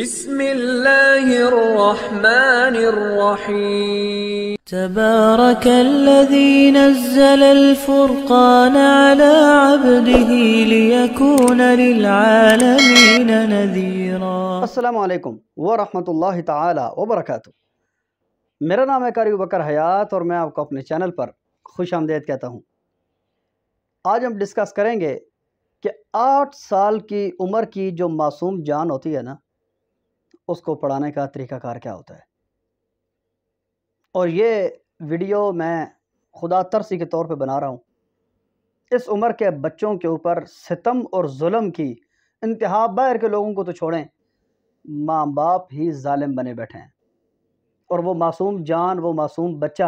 بسم الله الرحمن الرحيم تبارك الذي نزل الفرقان على عبده ليكون للعالمين نذيرا السلام عليكم ورحمة الله تعالى وبركاته मेरा नाम है कारी बकर हयात और मैं आपको अपने चैनल पर खुश आमदेद कहता हूँ आज हम डिस्कस करेंगे कि आठ साल की उम्र की जो मासूम जान होती है ना उसको पढ़ाने का तरीक़ाकार क्या होता है और ये वीडियो मैं खुदा तरसी के तौर पे बना रहा हूँ इस उम्र के बच्चों के ऊपर सितम और जुल्म की इंतहा बैर के लोगों को तो छोड़ें माँ बाप ही ालिम बने बैठे हैं और वो मासूम जान वो मासूम बच्चा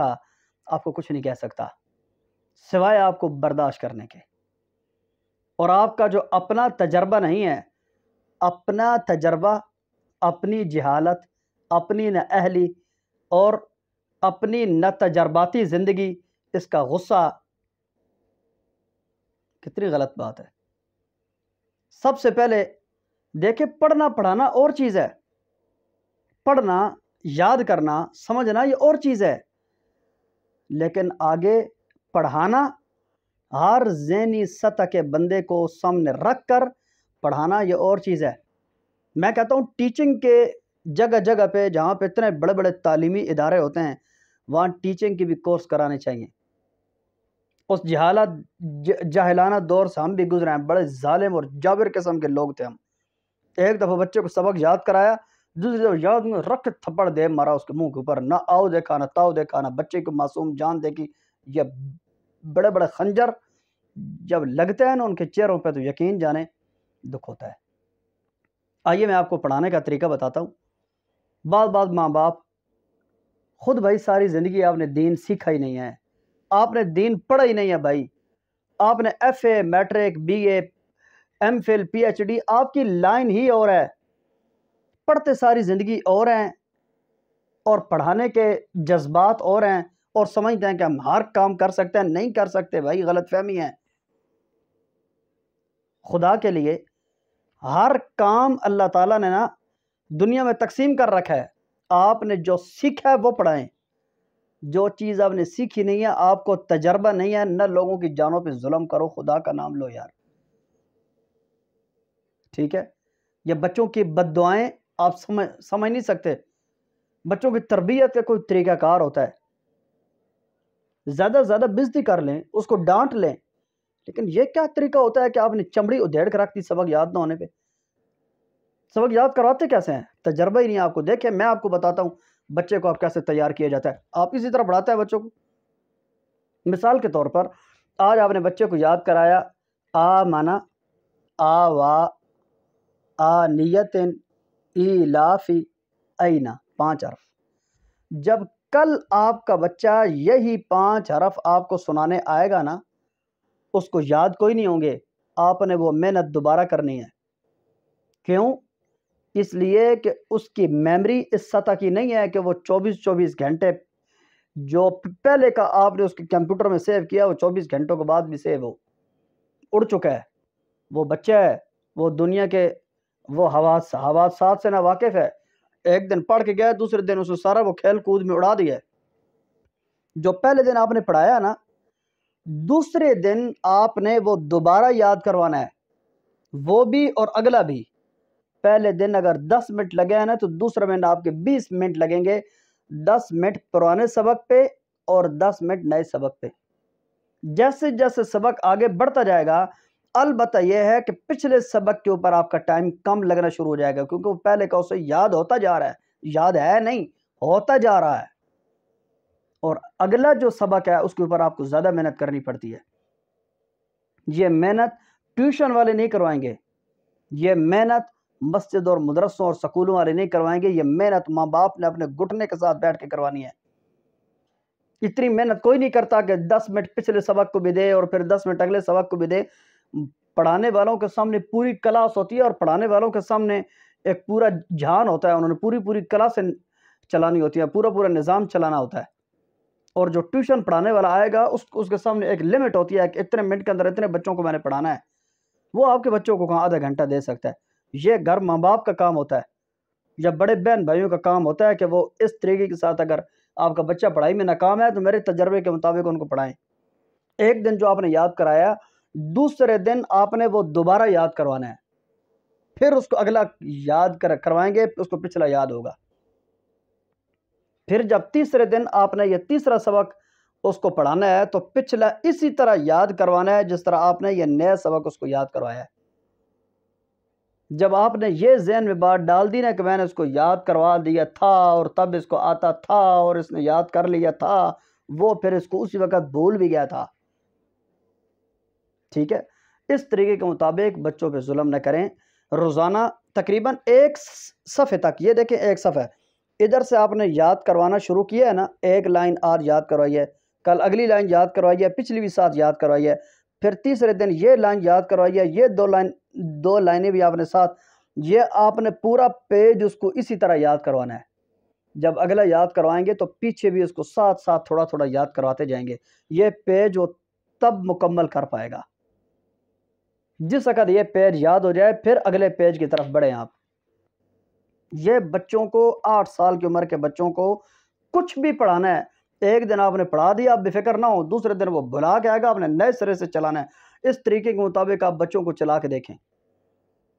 आपको कुछ नहीं कह सकता सिवाय आपको बर्दाश्त करने के और आपका जो अपना तजर्बा नहीं है अपना तजर्बा अपनी जहालत अपनी न अहली और अपनी न तजर्बाती ज़िंदगी इसका गुस्सा कितनी गलत बात है सबसे पहले देखे पढ़ना पढ़ाना और चीज़ है पढ़ना याद करना समझना ये और चीज़ है लेकिन आगे पढ़ाना हर जहनी सतह के बंदे को सामने रख कर पढ़ाना ये और चीज़ है मैं कहता हूँ टीचिंग के जगह जगह पे जहाँ पे इतने बड़े बड़े तालीमी इदारे होते हैं वहाँ टीचिंग की भी कोर्स कराने चाहिए उस जहालत जहलाना दौर से हम भी गुजरे हैं बड़े ालिम और जाबिर किस्म के लोग थे हम एक दफ़ा बच्चे को सबक याद कराया दूसरी दफ़ा याद में रख थप्पड़ दे मारा उसके मुंह के ऊपर ना आओ देखा ना ताओ देखा ना बच्चे को मासूम जान देखी ये बड़े बड़े खंजर जब लगते हैं ना उनके चेहरों पर तो यकीन जाने दुख होता है आइए मैं आपको पढ़ाने का तरीका बताता हूँ बाद बाद माँ बाप खुद भाई सारी ज़िंदगी आपने दीन सीखा ही नहीं है आपने दीन पढ़ा ही नहीं है भाई आपने F A matric B A M Phil P H D आपकी लाइन ही और है पढ़ते सारी ज़िंदगी और हैं और पढ़ाने के जज्बात और हैं और समझते हैं कि हम हर काम कर सकते हैं नहीं कर सकते भाई गलत फहमी है खुदा के लिए हर काम अल्लाह ताला ने ना दुनिया में तकसीम कर रखा है आपने जो सीखा है वो पढ़ाएं जो चीज़ आपने सीखी नहीं है आपको तजर्बा नहीं है न लोगों की जानों पे जुलम करो खुदा का नाम लो यार ठीक है ये बच्चों की बद आप समझ समझ नहीं सकते बच्चों की तरबियत का कोई तरीक़ाकार होता है ज़्यादा से ज़्यादा बिजती कर लें उसको डांट लें लेकिन ये क्या तरीका होता है कि आपने चमड़ी उधेड़ कर दी सबक याद ना होने पर सबक याद करवाते कैसे हैं तजर्बा ही नहीं आपको देखे मैं आपको बताता हूँ बच्चे को आप कैसे तैयार किया जाता है आप इसी तरह पढ़ाते हैं बच्चों को मिसाल के तौर पर आज आपने बच्चे को याद कराया आ माना आ वा आ नीयत ई लाफी ऐना पाँच हरफ जब कल आपका बच्चा यही पाँच हरफ आपको सुनाने आएगा ना उसको याद कोई नहीं होंगे आपने वो मेहनत दोबारा करनी है क्यों इसलिए कि उसकी मेमोरी इस सतह की नहीं है कि वो 24-24 घंटे जो पहले का आपने उसके कंप्यूटर में सेव किया वो 24 घंटों के बाद भी सेव हो उड़ चुका है वो बच्चा है वो दुनिया के वो हवा साथ से ना वाकिफ़ है एक दिन पढ़ के गया दूसरे दिन उसने सारा वो खेल कूद में उड़ा दिया जो पहले दिन आपने पढ़ाया ना दूसरे दिन आपने वो दोबारा याद करवाना है वो भी और अगला भी पहले दिन अगर दस मिनट लगे हैं ना तो दूसरे दिन आपके बीस मिनट लगेंगे दस मिनट पुराने सबक पे और दस मिनट नए सबक पे जैसे जैसे सबक आगे बढ़ता जाएगा अलबत् यह है कि पिछले सबक के ऊपर आपका टाइम कम लगना शुरू हो जाएगा क्योंकि वो पहले का उसे याद होता जा रहा है याद है नहीं होता जा रहा है और अगला जो सबक है उसके ऊपर आपको ज़्यादा मेहनत करनी पड़ती है ये मेहनत ट्यूशन वाले नहीं करवाएंगे ये मेहनत मस्जिद और मदरसों और स्कूलों वाले नहीं करवाएंगे ये मेहनत माँ बाप ने अपने घुटने के साथ बैठ के करवानी है इतनी मेहनत कोई नहीं करता कि दस मिनट पिछले सबक को भी दे और फिर दस मिनट अगले सबक को भी दे पढ़ाने वालों के सामने पूरी क्लास होती है और पढ़ाने वालों के सामने एक पूरा ध्यान होता है उन्होंने पूरी पूरी क्लासें चलानी होती है पूरा पूरा निज़ाम चलाना होता है और जो ट्यूशन पढ़ाने वाला आएगा उस उसके सामने एक लिमिट होती है कि इतने मिनट के अंदर इतने बच्चों को मैंने पढ़ाना है वो आपके बच्चों को कहाँ आधा घंटा दे सकता है ये घर माँ बाप का काम होता है या बड़े बहन भाइयों का काम होता है कि वो इस तरीके के साथ अगर आपका बच्चा पढ़ाई में नाकाम है तो मेरे तजर्बे के मुताबिक उनको पढ़ाएं एक दिन जो आपने याद कराया दूसरे दिन आपने वो दोबारा याद करवाना है फिर उसको अगला याद कर करवाएंगे उसको पिछला याद होगा फिर जब तीसरे दिन आपने ये तीसरा सबक उसको पढ़ाना है तो पिछला इसी तरह याद करवाना है जिस तरह आपने ये नया सबक उसको याद करवाया है जब आपने ये जहन में बात डाल दी ना कि मैंने उसको याद करवा दिया था और तब इसको आता था और इसने याद कर लिया था वो फिर इसको उसी वक्त भूल भी गया था ठीक है इस तरीके के मुताबिक बच्चों पे जुल्म न करें रोज़ाना तकरीबन एक सफ़े तक ये देखें एक सफे इधर से आपने याद करवाना शुरू किया है ना एक लाइन आज याद करवाई है कल अगली लाइन याद करवाई है पिछली भी साथ याद करवाई है फिर तीसरे दिन ये लाइन याद करवाई है ये दो लाइन दो लाइनें भी आपने साथ ये आपने पूरा पेज उसको इसी तरह याद करवाना है जब अगला याद करवाएंगे तो पीछे भी उसको साथ साथ थोड़ा थोड़ा याद करवाते जाएंगे ये पेज वो तब मुकम्मल कर पाएगा जिस अकद ये पेज याद हो जाए फिर अगले पेज की तरफ बढ़ें आप ये बच्चों को आठ साल की उम्र के बच्चों को कुछ भी पढ़ाना है एक दिन आपने पढ़ा दिया आप बेफिक्र ना हो दूसरे दिन वो भुला के आएगा आपने नए सिरे से चलाना है इस तरीके के मुताबिक आप बच्चों को चला के देखें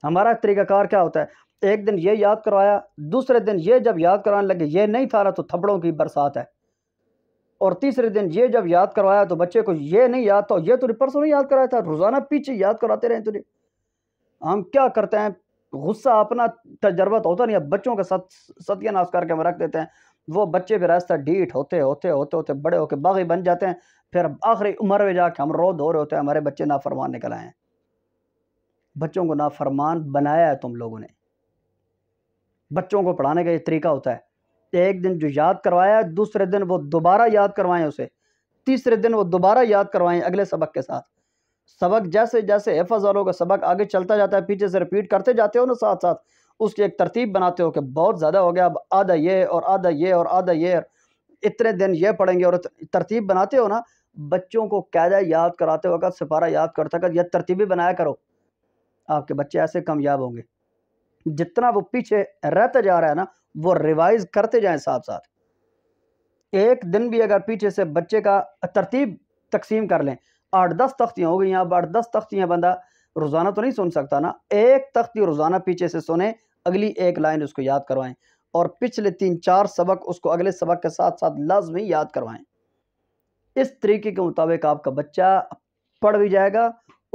हमारा तरीकाकार क्या होता है एक दिन ये याद करवाया दूसरे दिन ये जब याद करवाने लगे ये नहीं था रहा तो थपड़ों की बरसात है और तीसरे दिन ये जब याद करवाया तो बच्चे को ये नहीं याद था ये तो परसों नहीं याद कराया था रोज़ाना पीछे याद कराते रहे तुझे हम क्या करते हैं गुस्सा अपना तजर्बा तो होता नहीं अब बच्चों के साथ सत्यानाश करके हम रख देते हैं वो बच्चे भी रास्ता डीट होते होते होते होते बड़े होके बागी बन जाते हैं फिर आखिरी उम्र में जाके हम रो धो रहे होते हैं हमारे बच्चे नाफरमान निकल आए हैं बच्चों को नाफरमान बनाया है तुम लोगों ने बच्चों को पढ़ाने का ये तरीका होता है एक दिन जो याद करवाया दूसरे दिन वो दोबारा याद करवाएं उसे तीसरे दिन वो दोबारा याद करवाएं अगले सबक के साथ सबक जैसे जैसे हफज वालों का सबक आगे चलता जाता है पीछे से रिपीट करते जाते हो ना साथ साथ उसकी एक तरतीब बनाते हो कि बहुत ज़्यादा हो गया अब आधा ये और आधा ये और आधा ये इतने दिन ये पढ़ेंगे और तरतीब बनाते हो ना बच्चों को कैदा याद कराते वक्त सिपारा याद करते वक्त यह तरतीबी बनाया करो आपके बच्चे ऐसे कामयाब होंगे जितना वो पीछे रहता जा रहा है ना वो रिवाइज करते जाएं साथ साथ एक दिन भी अगर पीछे से बच्चे का तरतीब तकसीम कर लें आठ दस तख्तियाँ हो गई अब आठ दस तख्तियाँ बंदा रोज़ाना तो नहीं सुन सकता ना एक तख्ती रोज़ाना पीछे से सुने अगली एक लाइन उसको याद करवाएं और पिछले तीन चार सबक उसको अगले सबक के साथ साथ लाजमी याद करवाएं इस तरीके के मुताबिक आपका बच्चा पढ़ भी जाएगा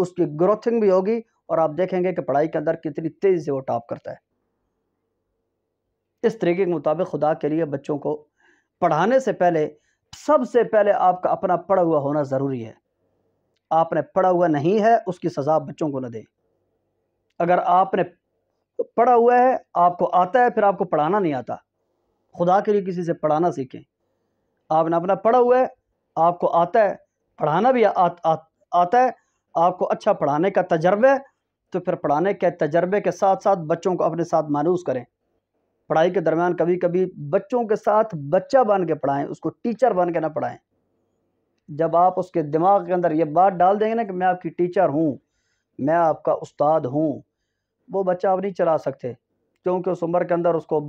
उसकी ग्रोथिंग भी होगी और आप देखेंगे कि पढ़ाई के अंदर कितनी तेज़ी से वो टॉप करता है इस तरीके के मुताबिक खुदा के लिए बच्चों को पढ़ाने से पहले सबसे पहले आपका अपना पढ़ा हुआ होना ज़रूरी है आपने पढ़ा हुआ नहीं है उसकी सज़ा आप बच्चों को न दें अगर आपने पढ़ा हुआ है आपको आता है फिर आपको पढ़ाना नहीं आता खुदा के लिए किसी से पढ़ाना सीखें आपने अपना पढ़ा हुआ है आपको आता है पढ़ाना भी आ, आ, आ, आता है आपको अच्छा पढ़ाने का तजर्बा है तो फिर पढ़ाने के तजर्बे के साथ साथ बच्चों को अपने साथ मानूस करें पढ़ाई के दरमियान कभी कभी बच्चों के साथ बच्चा बन के पढ़ाएँ उसको टीचर बन के ना पढ़ाएँ जब आप उसके दिमाग के अंदर ये बात डाल देंगे ना कि मैं आपकी टीचर हूँ मैं आपका उस्ताद हूँ वो बच्चा आप नहीं चला सकते क्योंकि उस उम्र के अंदर उसको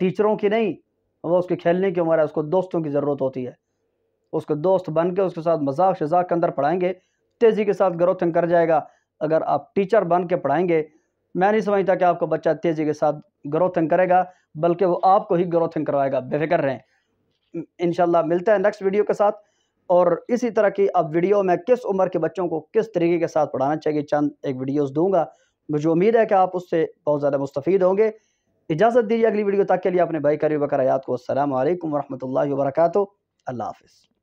टीचरों की नहीं वो उसके खेलने की उम्र है उसको दोस्तों की ज़रूरत होती है उसके दोस्त बन के उसके साथ मजाक शजाक के अंदर पढ़ाएंगे तेज़ी के साथ ग्रोथ कर जाएगा अगर आप टीचर बन के पढ़ाएंगे मैं नहीं समझता कि आपका बच्चा तेज़ी के साथ ग्रोथिंग करेगा बल्कि वो आपको ही ग्रोथिंग करवाएगा बेफिक्र रहें इन मिलता है नेक्स्ट वीडियो के साथ और इसी तरह की अब वीडियो में किस उम्र के बच्चों को किस तरीके के साथ पढ़ाना चाहिए चंद एक वीडियोस दूंगा मुझे उम्मीद है कि आप उससे बहुत ज़्यादा मुस्तफ़ होंगे इजाज़त दीजिए अगली वीडियो तक के लिए अपने भाई करीब बकर आयात को असल वरहमल वर्का अल्लाह हाफ़